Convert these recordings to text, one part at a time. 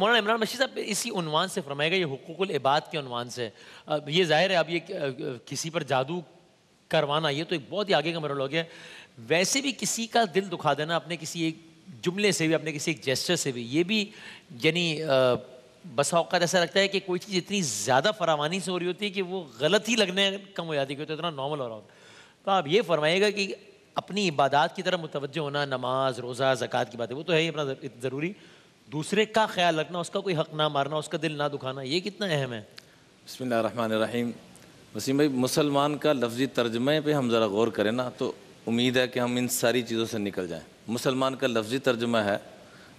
मौलाना इमरान मशीद साहब इसी उनवान से फरमाएगा ये हकूक़ुल इबाद के उनवान से अब ये ज़ाहिर है अब ये किसी पर जादू करवाना ये तो एक बहुत ही आगे का मरल हो गया वैसे भी किसी का दिल दुखा देना अपने किसी एक जुमले से भी अपने किसी एक जेस्टर से भी ये भी यानी बसा अवत ऐसा लगता है कि कोई चीज़ इतनी ज़्यादा फरावानी से हो रही होती है कि वो गलत ही लगने कम हो जाती है क्योंकि तो इतना नॉर्मल हो रहा होता तो आप ये फरमाइएगा कि अपनी इबादत की तरफ मुतवजह होना नमाज रोज़ा ज़क़़त की बात है वो तो है ही अपना ज़रूरी दूसरे का ख्याल रखना उसका कोई हक ना मारना उसका दिल ना दुखाना ये कितना अहम है बसमीम वसीम भाई मुसलमान का लफ्ज़ी तर्जमे पे हम ज़रा गौर करें ना तो उम्मीद है कि हम इन सारी चीज़ों से निकल जाएं मुसलमान का लफ्ज़ी तर्जमा है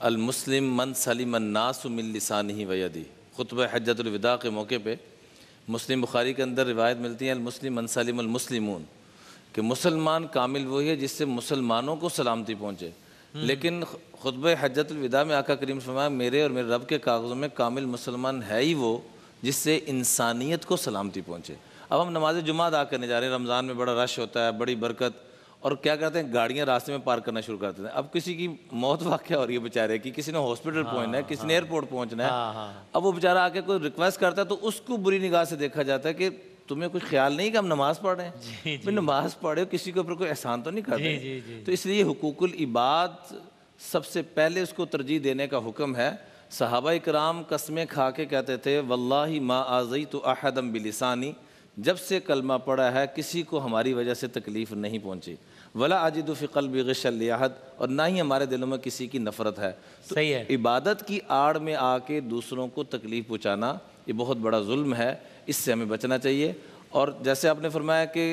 अलमुस्लिम मन सलीम नासमिलसान ही वदी खुतब हजतलविदा के मौके पर मुस्लिम बुखारी के अंदर रिवायत मिलती है अलमुस्लिम मन सलीम कि मुसलमान कामिल वही है जिससे मुसलमानों को सलामती पहुँचे हम्म। लेकिन खुतब हजतलविदा में आका करीम फरमाया मेरे और मेरे रब के कागज़ों में कामिल मुसलमान है ही वो जिससे इंसानियत को सलामती पहुँचे अब हम नमाज जुमा अदा करने जा रहे हैं रमज़ान में बड़ा रश होता है बड़ी बरकत और क्या करते हैं गाड़ियाँ रास्ते में पार्क करना शुरू करते हैं अब किसी की मौत वाक़ हो रही है बेचारे की किसी ने हॉस्पिटल हाँ, पहुँचना है हाँ। किसी ने हाँ, एयरपोर्ट पहुँचना है हाँ, हाँ, अब वो बेचारा आके कोई रिक्वेस्ट करता है तो उसको बुरी निगाह से देखा जाता है कि तुम्हें कुछ ख्याल नहीं कि हम नमाज पढ़ रहे हैं जी, नमाज पढ़े हो किसी के ऊपर कोई एहसान तो नहीं कर रहे तो इसलिए हकूकुल इबाद सबसे पहले उसको तरजीह देने का हुक्म है सहाबा इकराम कस्में खा के कहते थे वल्लाही मा आज़ई तो अहदम बिलसानी जब से कलमा पड़ा है किसी को हमारी वजह से तकलीफ़ नहीं पहुंची वला अजिद फ़िकल बिगशलियाहत और ना ही हमारे दिलों में किसी की नफ़रत है तो सही है इबादत की आड़ में आके दूसरों को तकलीफ़ पहुँचाना ये बहुत बड़ा जुल्म है इससे हमें बचना चाहिए और जैसे आपने फरमाया कि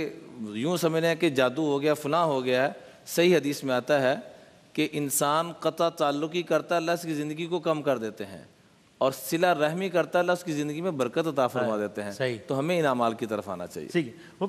यूँ समझने कि जादू हो गया फना हो गया है सही हदीस में आता है कि इंसान कता ताल्लुक ही करता अल्लाह उसकी ज़िंदगी को कम कर देते हैं और सिला रहमी करता अल्लाह उसकी ज़िंदगी में बरकत अता फरमा हाँ, देते हैं तो हमें इनामाल की तरफ आना चाहिए